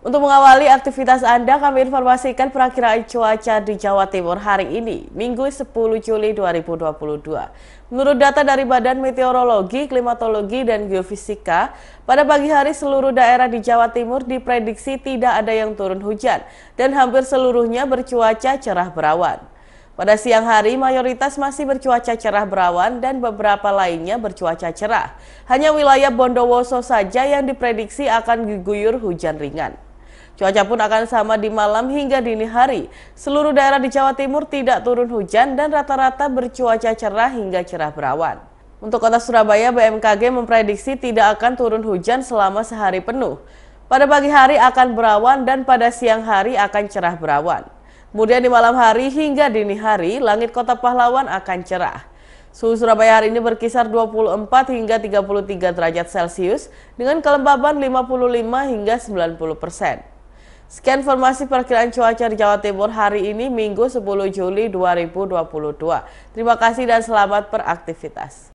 Untuk mengawali aktivitas Anda, kami informasikan perakiraan cuaca di Jawa Timur hari ini, Minggu 10 Juli 2022. Menurut data dari Badan Meteorologi, Klimatologi, dan Geofisika, pada pagi hari seluruh daerah di Jawa Timur diprediksi tidak ada yang turun hujan, dan hampir seluruhnya bercuaca cerah berawan. Pada siang hari, mayoritas masih bercuaca cerah berawan dan beberapa lainnya bercuaca cerah. Hanya wilayah Bondowoso saja yang diprediksi akan diguyur hujan ringan. Cuaca pun akan sama di malam hingga dini hari. Seluruh daerah di Jawa Timur tidak turun hujan dan rata-rata bercuaca cerah hingga cerah berawan. Untuk kota Surabaya, BMKG memprediksi tidak akan turun hujan selama sehari penuh. Pada pagi hari akan berawan dan pada siang hari akan cerah berawan. Kemudian di malam hari hingga dini hari, langit kota Pahlawan akan cerah. Suhu Surabaya hari ini berkisar 24 hingga 33 derajat Celcius dengan kelembaban 55 hingga 90 persen. Sekian informasi perkiraan cuaca di Jawa Timur hari ini Minggu 10 Juli 2022. Terima kasih dan selamat beraktivitas.